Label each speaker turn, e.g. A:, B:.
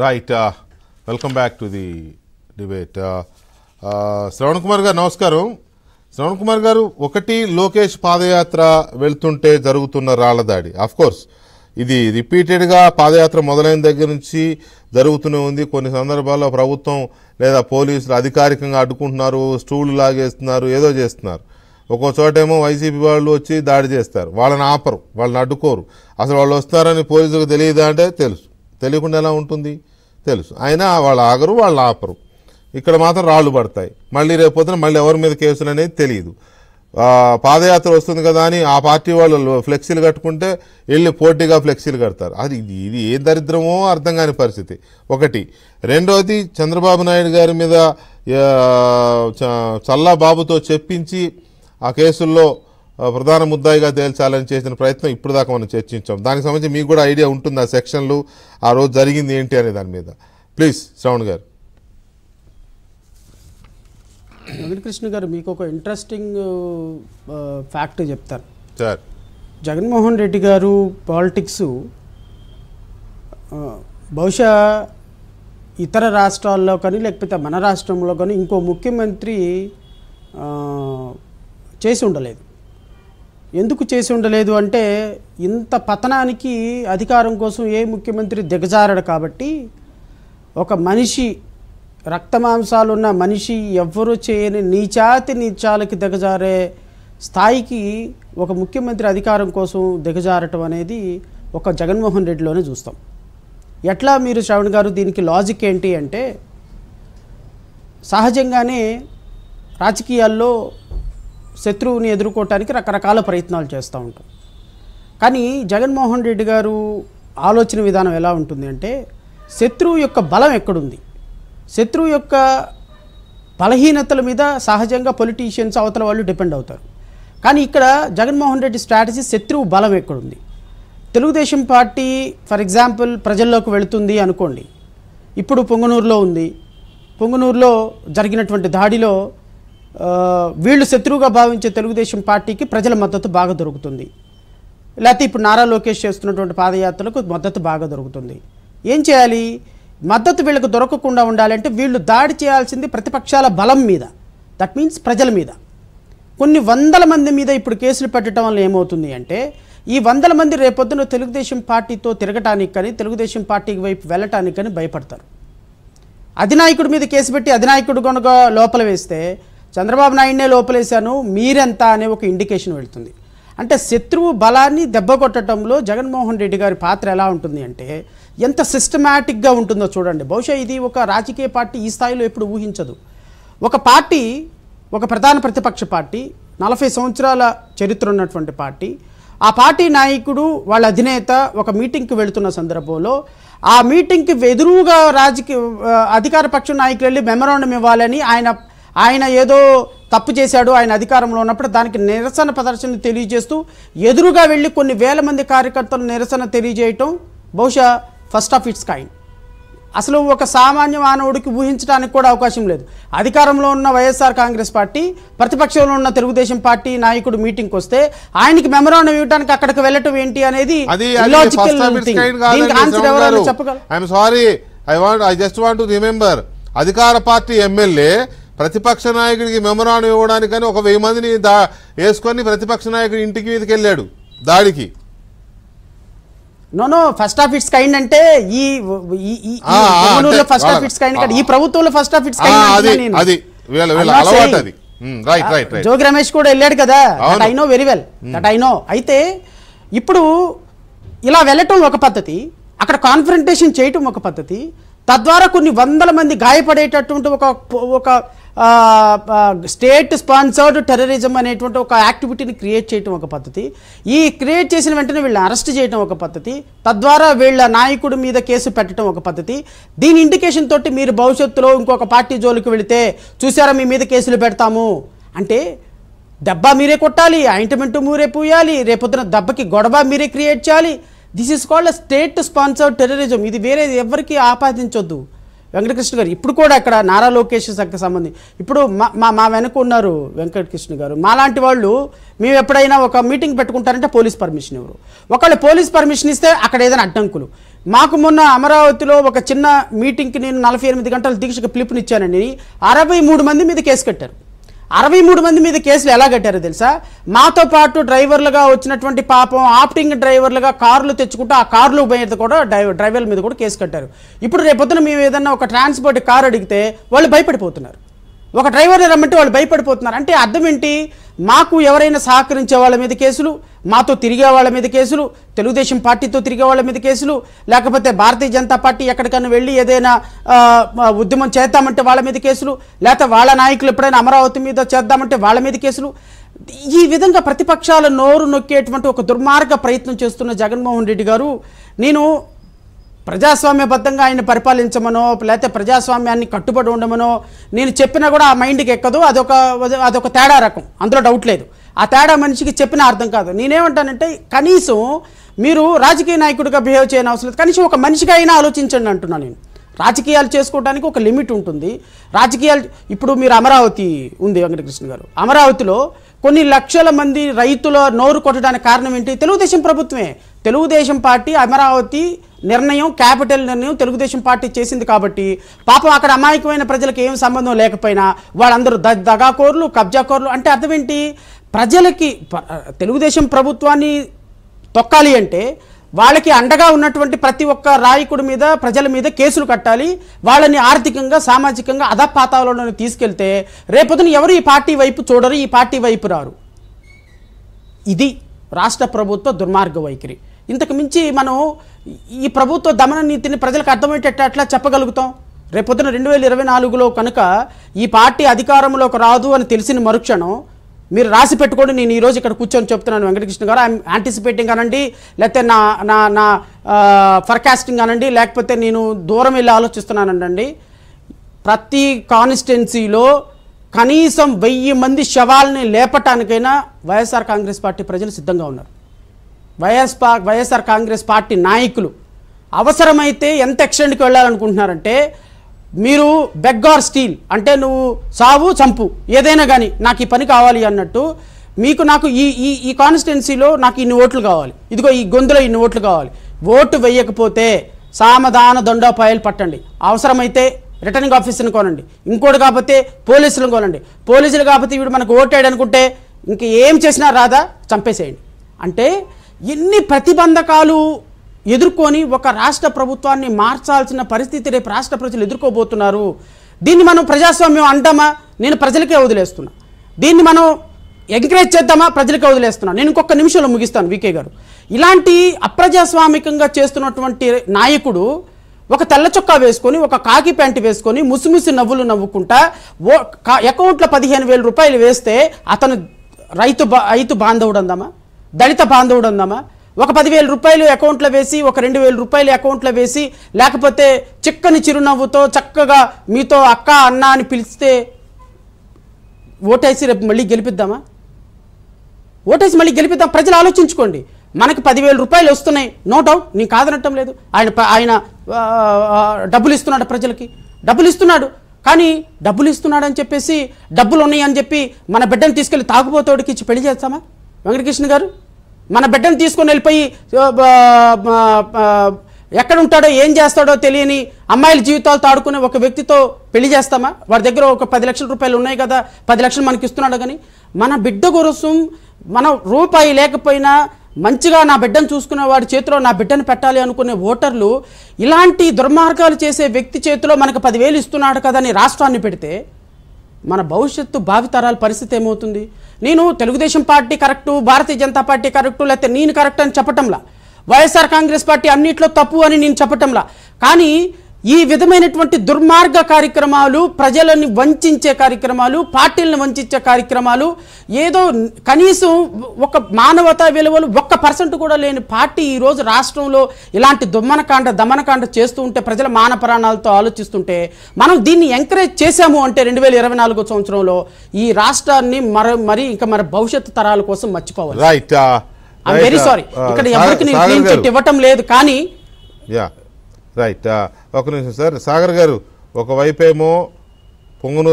A: right welcome back to the debate Shravan Kumar గారు నమస్కారం శ్రవణ్ కుమార్ గారు ఒకటి లోకేష్ పాదయాత్ర వెళ్తుంటే జరుగుతున్న రాళ్ల దాడి కోర్స్ ఇది రిపీటెడ్గా పాదయాత్ర మొదలైన దగ్గర నుంచి జరుగుతూనే ఉంది కొన్ని సందర్భాల్లో ప్రభుత్వం లేదా పోలీసులు అధికారికంగా అడ్డుకుంటున్నారు స్టూళ్ళు లాగేస్తున్నారు ఏదో చేస్తున్నారు ఒక్కో చోటేమో వైసీపీ వాళ్ళు వచ్చి దాడి చేస్తారు వాళ్ళని ఆపరు వాళ్ళని అడ్డుకోరు అసలు వాళ్ళు వస్తారని పోలీసులకు తెలియదా అంటే తెలుసు తెలియకుండా ఎలా ఉంటుంది తెలుసు అయినా వాళ్ళు ఆగరు వాళ్ళు ఆపరు ఇక్కడ మాత్రం రాళ్ళు పడతాయి మళ్ళీ రేపొద్దున మళ్ళీ ఎవరి మీద కేసులు అనేది తెలియదు పాదయాత్ర వస్తుంది కదా అని ఆ పార్టీ వాళ్ళు ఫ్లెక్సీలు కట్టుకుంటే వెళ్ళి పోటీగా ఫ్లెక్సీలు కడతారు అది ఇది ఇది ఏ దరిద్రమో అర్థం కాని పరిస్థితి ఒకటి రెండవది చంద్రబాబు నాయుడు గారి మీద చల్లా బాబుతో చెప్పించి ఆ కేసుల్లో ప్రధాన ముద్దాయిగా తేల్చాలని చేసిన ప్రయత్నం ఇప్పుడు దాకా మనం చర్చించాం దానికి సంబంధించి మీకు కూడా ఐడియా ఉంటుంది ఆ సెక్షన్లు ఆ రోజు జరిగింది ఏంటి అనే దాని మీద ప్లీజ్ శ్రవణ్ గారు
B: వెంకటకృష్ణ గారు మీకు ఒక ఇంట్రెస్టింగ్ ఫ్యాక్ట్ చెప్తారు సార్ జగన్మోహన్ రెడ్డి గారు పాలిటిక్స్ బహుశా ఇతర రాష్ట్రాల్లో కానీ లేకపోతే మన రాష్ట్రంలో కానీ ఇంకో ముఖ్యమంత్రి చేసి ఉండలేదు ఎందుకు చేసి ఉండలేదు అంటే ఇంత పతనానికి అధికారం కోసం ఏ ముఖ్యమంత్రి దిగజారడు కాబట్టి ఒక మనిషి రక్తమాంసాలున్న మనిషి ఎవ్వరూ చేయని నీచాతి నీచాలకి దిగజారే స్థాయికి ఒక ముఖ్యమంత్రి అధికారం కోసం దిగజారటం అనేది ఒక జగన్మోహన్ రెడ్డిలోనే చూస్తాం ఎట్లా మీరు శ్రవణ్ గారు దీనికి లాజిక్ ఏంటి అంటే సహజంగానే రాజకీయాల్లో శత్రువుని ఎదుర్కోవటానికి రకరకాల ప్రయత్నాలు చేస్తూ ఉంటాం కానీ జగన్మోహన్ రెడ్డి గారు ఆలోచన విధానం ఎలా ఉంటుంది అంటే శత్రువు యొక్క బలం ఎక్కడుంది శత్రువు యొక్క బలహీనతల మీద సహజంగా పొలిటీషియన్స్ అవతల వాళ్ళు డిపెండ్ అవుతారు కానీ ఇక్కడ జగన్మోహన్ రెడ్డి స్ట్రాటజీ శత్రువు బలం ఎక్కడుంది తెలుగుదేశం పార్టీ ఫర్ ఎగ్జాంపుల్ ప్రజల్లోకి వెళుతుంది అనుకోండి ఇప్పుడు పొంగనూరులో ఉంది పొంగనూరులో జరిగినటువంటి దాడిలో వీళ్ళు శత్రువుగా భావించే తెలుగుదేశం పార్టీకి ప్రజల మద్దతు బాగా దొరుకుతుంది లేకపోతే ఇప్పుడు నారా లోకేష్ చేస్తున్నటువంటి పాదయాత్రలకు మద్దతు బాగా దొరుకుతుంది ఏం చేయాలి మద్దతు వీళ్ళకు దొరకకుండా ఉండాలంటే వీళ్ళు దాడి చేయాల్సింది ప్రతిపక్షాల బలం మీద దట్ మీన్స్ ప్రజల మీద కొన్ని వందల మంది మీద ఇప్పుడు కేసులు పెట్టడం వల్ల ఏమవుతుంది అంటే ఈ వందల మంది రేపొద్దున తెలుగుదేశం పార్టీతో తిరగటానికి కానీ తెలుగుదేశం పార్టీకి వైపు వెళ్ళటానికి కానీ భయపడతారు అధినాయకుడి మీద కేసు పెట్టి అధినాయకుడు కనుక లోపల వేస్తే చంద్రబాబు నాయుడునే లోపలేశాను మీరెంత అనే ఒక ఇండికేషన్ వెళుతుంది అంటే శత్రువు బలాన్ని దెబ్బకొట్టడంలో జగన్మోహన్ రెడ్డి గారి పాత్ర ఎలా ఉంటుంది అంటే ఎంత సిస్టమేటిక్గా ఉంటుందో చూడండి బహుశా ఇది ఒక రాజకీయ పార్టీ ఈ స్థాయిలో ఎప్పుడు ఊహించదు ఒక పార్టీ ఒక ప్రధాన ప్రతిపక్ష పార్టీ నలభై సంవత్సరాల చరిత్ర ఉన్నటువంటి పార్టీ ఆ పార్టీ నాయకుడు వాళ్ళ అధినేత ఒక మీటింగ్కి వెళుతున్న సందర్భంలో ఆ మీటింగ్కి ఎదురుగా రాజకీయ అధికార పక్ష నాయకులు వెళ్ళి మెమరాండం ఇవ్వాలని ఆయన ఆయన ఏదో తప్పు చేశాడు ఆయన అధికారంలో ఉన్నప్పుడు దానికి నిరసన ప్రదర్శన తెలియజేస్తూ ఎదురుగా వెళ్ళి కొన్ని వేల మంది కార్యకర్తలు నిరసన తెలియజేయటం బహుశా ఫస్ట్ ఆఫ్ ఇట్స్ కైండ్ అసలు ఒక సామాన్య మానవుడికి ఊహించడానికి కూడా అవకాశం లేదు అధికారంలో ఉన్న వైఎస్ఆర్ కాంగ్రెస్ పార్టీ ప్రతిపక్షంలో ఉన్న తెలుగుదేశం పార్టీ నాయకుడు మీటింగ్కి వస్తే ఆయనకి మెమరాండం ఇవ్వడానికి అక్కడికి వెళ్ళటం ఏంటి అనేది చెప్పగలరు
A: ఐ ఐ జస్ట్ రిమెంబర్ అధికార పార్టీ ఎమ్మెల్యే ప్రతిపక్ష నాయకుడికి మెమరాను ఇవ్వడానికని ఒక వెయ్యి మందిని దా వేసుకొని ప్రతిపక్ష నాయకుడి ఇంటికి మీదకి వెళ్ళాడు దాడికి
B: no no first of its kind అంటే ఈ ఫస్ట్ ఆఫ్ ఇట్స్ కైండ్ ఈ ప్రభుత్వంలో ఫస్ట్ ఆఫ్ ఇట్స్ అది అలవాటు అది
A: hmm, జోగి
B: రమేష్ కూడా వెళ్ళాడు కదా that I know very well that I know అయితే ఇప్పుడు ఇలా వెళ్ళటం ఒక పద్ధతి అక్కడ కాన్ఫరంటేషన్ చేయటం ఒక పద్ధతి తద్వారా కొన్ని వందల మంది గాయపడేటటువంటి ఒక ఒక స్టేట్ స్పాన్సర్డ్ టెర్రరిజం అనేటువంటి ఒక యాక్టివిటీని క్రియేట్ చేయటం ఒక పద్ధతి ఈ క్రియేట్ చేసిన వెంటనే వీళ్ళని అరెస్ట్ చేయడం ఒక పద్ధతి తద్వారా వీళ్ళ నాయకుడి మీద కేసు పెట్టడం ఒక పద్ధతి దీని ఇండికేషన్ తోటి మీరు భవిష్యత్తులో ఇంకొక పార్టీ జోలికి వెళితే చూసారా మీ మీద కేసులు పెడతాము అంటే దెబ్బ మీరే కొట్టాలి ఆయింట్మెంట్ మీరే పూయాలి రేపొద్దున దెబ్బకి గొడవ మీరే క్రియేట్ చేయాలి this is called state sponsored terrorism ఇది వేరే ఎవరికి ఆపాదించొద్దు వెంకటకృష్ణ గారు ఇప్పుడు కూడా అక్కడ నారా లోకేష్ సక్క సంబంధించి ఇప్పుడు మా మా వెనక ఉన్నారు వెంకటకృష్ణ గారు మాలాంటి వాళ్ళు మేము ఎప్పుడైనా ఒక మీటింగ్ పెట్టుకుంటారంటే పోలీస్ పర్మిషన్ ఇవ్వరు ఒకళ్ళు పోలీస్ పర్మిషన్ ఇస్తే అక్కడ ఏదైనా అడ్డంకులు మాకు మొన్న అమరావతిలో ఒక చిన్న మీటింగ్కి నేను నలభై ఎనిమిది గంటల దీక్షకు పిలుపునిచ్చానని అరవై మూడు మంది మీద కేసు కట్టారు అరవై మూడు మంది మీద కేసులు ఎలా కట్టారు తెలుసా మాతో పాటు డ్రైవర్లుగా వచ్చినటువంటి పాపం ఆప్టింగ్ డ్రైవర్లుగా కార్లు తెచ్చుకుంటూ ఆ కార్లు మీద కూడా డ్రైవర్ల మీద కూడా కేసు కట్టారు ఇప్పుడు రేపొద్దున మేము ఏదన్నా ఒక ట్రాన్స్పోర్ట్ కార్ అడిగితే వాళ్ళు భయపడిపోతున్నారు ఒక డ్రైవర్ని రమ్మంటే వాళ్ళు భయపడిపోతున్నారు అంటే అర్థం ఏంటి మాకు ఎవరైనా సహకరించే వాళ్ళ మీద కేసులు మాతో తిరిగే వాళ్ళ మీద కేసులు తెలుగుదేశం పార్టీతో తిరిగే వాళ్ళ మీద కేసులు లేకపోతే భారతీయ జనతా పార్టీ ఎక్కడికైనా వెళ్ళి ఏదైనా ఉద్యమం చేద్దామంటే వాళ్ళ మీద కేసులు లేకపోతే వాళ్ళ నాయకులు ఎప్పుడైనా అమరావతి మీద చేద్దామంటే వాళ్ళ మీద కేసులు ఈ విధంగా ప్రతిపక్షాల నోరు నొక్కేటువంటి ఒక దుర్మార్గ ప్రయత్నం చేస్తున్న జగన్మోహన్ రెడ్డి గారు నేను ప్రజాస్వామ్యబద్ధంగా ఆయన పరిపాలించమనో లేకపోతే ప్రజాస్వామ్యాన్ని కట్టుబడి ఉండమనో నేను చెప్పినా కూడా ఆ మైండ్కి ఎక్కదు అదొక అదొక తేడా రకం అందులో డౌట్ లేదు ఆ తేడా మనిషికి చెప్పిన అర్థం కాదు నేనేమంటానంటే కనీసం మీరు రాజకీయ నాయకుడిగా బిహేవ్ చేయని అవసరం లేదు కనీసం ఒక మనిషిగా అయినా ఆలోచించండి అంటున్నాను నేను రాజకీయాలు చేసుకోవడానికి ఒక లిమిట్ ఉంటుంది రాజకీయాలు ఇప్పుడు మీరు అమరావతి ఉంది వెంకటకృష్ణ గారు అమరావతిలో కొన్ని లక్షల మంది రైతుల నోరు కొట్టడానికి కారణం ఏంటి తెలుగుదేశం ప్రభుత్వమే తెలుగుదేశం పార్టీ అమరావతి నిర్ణయం క్యాపిటల్ నిర్ణయం తెలుగుదేశం పార్టీ చేసింది కాబట్టి పాపం అక్కడ అమాయకమైన ప్రజలకు ఏం సంబంధం లేకపోయినా వాళ్ళందరూ దగాకోర్లు కబ్జాకోర్లు అంటే అర్థం ఏంటి ప్రజలకి తెలుగుదేశం ప్రభుత్వాన్ని తొక్కాలి అంటే వాళ్ళకి అండగా ఉన్నటువంటి ప్రతి ఒక్క రాయకుడి మీద ప్రజల మీద కేసులు కట్టాలి వాళ్ళని ఆర్థికంగా సామాజికంగా అధపాతాలను తీసుకెళ్తే రేపొద్దున ఎవరు ఈ పార్టీ వైపు చూడరు ఈ పార్టీ వైపు రారు ఇది రాష్ట్ర ప్రభుత్వ దుర్మార్గ వైఖరి ఇంతకు మించి మనం ఈ ప్రభుత్వ దమన నీతిని ప్రజలకు అర్థమయ్యేటట్లా చెప్పగలుగుతాం రేపొద్దున రెండు వేల ఇరవై నాలుగులో కనుక ఈ పార్టీ అధికారంలోకి రాదు అని తెలిసిన మరుక్షణం మీరు రాసి పెట్టుకోండి నేను ఈరోజు ఇక్కడ కూర్చొని చెప్తున్నాను వెంకటకృష్ణ గారు ఐఎమ్ యాంటిసిపేటింగ్ అనండి లేకపోతే నా నా నా ఫర్కాస్టింగ్ అనండి లేకపోతే నేను దూరం వెళ్ళి ఆలోచిస్తున్నానండి ప్రతి కాన్స్టిట్యున్సీలో కనీసం వెయ్యి మంది శవాల్ని లేపటానికైనా వైఎస్ఆర్ కాంగ్రెస్ పార్టీ ప్రజలు సిద్ధంగా ఉన్నారు వైఎస్ వైఎస్ఆర్ కాంగ్రెస్ పార్టీ నాయకులు అవసరమైతే ఎంత ఎక్స్టెండ్కి వెళ్ళాలనుకుంటున్నారంటే మీరు బెగ్గార్ స్టీల్ అంటే నువ్వు సావు చంపు ఏదైనా కానీ నాకు ఈ పని కావాలి అన్నట్టు మీకు నాకు ఈ ఈ ఈ కాన్స్టిట్యున్సీలో నాకు ఇన్ని ఓట్లు కావాలి ఇదిగో ఈ గొంతులో ఇన్ని ఓట్లు కావాలి ఓటు వేయకపోతే సామధాన దండోపాయాలు పట్టండి అవసరమైతే రిటర్నింగ్ ఆఫీసర్ని కొనండి ఇంకోటి కాకపోతే పోలీసులను కొనండి పోలీసులు కాకపోతే వీడు మనకు ఓటాడు అనుకుంటే ఇంక ఏం చేసినా రాదా చంపేసేయండి అంటే ఎన్ని ప్రతిబంధకాలు ఎదుర్కొని ఒక రాష్ట్ర ప్రభుత్వాన్ని మార్చాల్సిన పరిస్థితి రేపు రాష్ట్ర ప్రజలు ఎదుర్కోబోతున్నారు దీన్ని మనం ప్రజాస్వామ్యం అంటామా నేను ప్రజలకే వదిలేస్తున్నా దీన్ని మనం ఎంకరేజ్ చేద్దామా ప్రజలకే వదిలేస్తున్నా నేను ఇంకొక నిమిషంలో ముగిస్తాను వికే గారు ఇలాంటి అప్రజాస్వామికంగా చేస్తున్నటువంటి నాయకుడు ఒక తెల్ల చొక్కా వేసుకొని ఒక కాకి ప్యాంట్ వేసుకొని ముసిముసి నవ్వులు నవ్వుకుంటా ఓ అకౌంట్లో పదిహేను వేల రూపాయలు వేస్తే అతను రైతు బా రైతు బాంధవుడు అందామా దళిత బాంధవుడు అందామా ఒక పదివేల రూపాయలు అకౌంట్లో వేసి ఒక రెండు వేల రూపాయలు అకౌంట్లో వేసి లేకపోతే చిక్కని చిరునవ్వుతో చక్కగా మీతో అక్క అన్న అని పిలిస్తే ఓటేసి రేపు మళ్ళీ గెలిపిద్దామా ఓటేసి మళ్ళీ గెలిపిద్దాం ప్రజలు ఆలోచించుకోండి మనకి పదివేల రూపాయలు వస్తున్నాయి నో డౌట్ నేను కాదనటం లేదు ఆయన ఆయన డబ్బులు ఇస్తున్నాడు ప్రజలకి డబ్బులు ఇస్తున్నాడు కానీ డబ్బులు ఇస్తున్నాడని చెప్పేసి డబ్బులు ఉన్నాయని చెప్పి మన బిడ్డను తీసుకెళ్ళి తాగుబోతోడికి ఇచ్చి పెళ్లి చేస్తామా వెంకటకృష్ణ గారు మన బిడ్డను తీసుకొని వెళ్ళిపోయి ఎక్కడ ఉంటాడో ఏం చేస్తాడో తెలియని అమ్మాయిల జీవితాలతో ఆడుకునే ఒక వ్యక్తితో పెళ్లి చేస్తామా వాడి దగ్గర ఒక పది లక్షల రూపాయలు ఉన్నాయి కదా పది లక్షలు మనకి ఇస్తున్నాడు కానీ మన బిడ్డ కోసం మన రూపాయి లేకపోయినా మంచిగా నా బిడ్డను చూసుకునే వాడి చేతిలో నా బిడ్డను పెట్టాలి అనుకునే ఓటర్లు ఇలాంటి దుర్మార్గాలు చేసే వ్యక్తి చేతిలో మనకు పదివేలు ఇస్తున్నాడు కదా అని రాష్ట్రాన్ని పెడితే మన భవిష్యత్తు భావితరాల పరిస్థితి ఏమవుతుంది నేను తెలుగుదేశం పార్టీ కరెక్టు భారతీయ జనతా పార్టీ కరెక్టు లేకపోతే నేను కరెక్ట్ అని చెప్పటంలా వైఎస్ఆర్ కాంగ్రెస్ పార్టీ అన్నింటిలో తప్పు అని నేను చెప్పటంలా కానీ ఈ విధమైనటువంటి దుర్మార్గ కార్యక్రమాలు ప్రజలను వంచే కార్యక్రమాలు పార్టీలను వంచే కార్యక్రమాలు ఏదో కనీసం ఒక మానవతా విలువలు ఒక్క పర్సెంట్ కూడా లేని పార్టీ ఈరోజు రాష్ట్రంలో ఇలాంటి దుమ్మనకాండ దమనకాండ చేస్తూ ఉంటే ప్రజల మాన ప్రాణాలతో ఆలోచిస్తుంటే మనం దీన్ని ఎంకరేజ్ చేశాము అంటే రెండు వేల ఇరవై నాలుగో సంవత్సరంలో ఈ రాష్ట్రాన్ని మరో మరి ఇంకా మన భవిష్యత్ తరాల కోసం మర్చిపోవాలి
A: ఐఎమ్ వెరీ సారీ ఇక్కడ uh, ఎవరికి
B: ఇవ్వటం లేదు కానీ
A: రైట్ ఒక నిమిషం సార్ సాగర్ గారు ఒకవైపేమో పొంగనూరు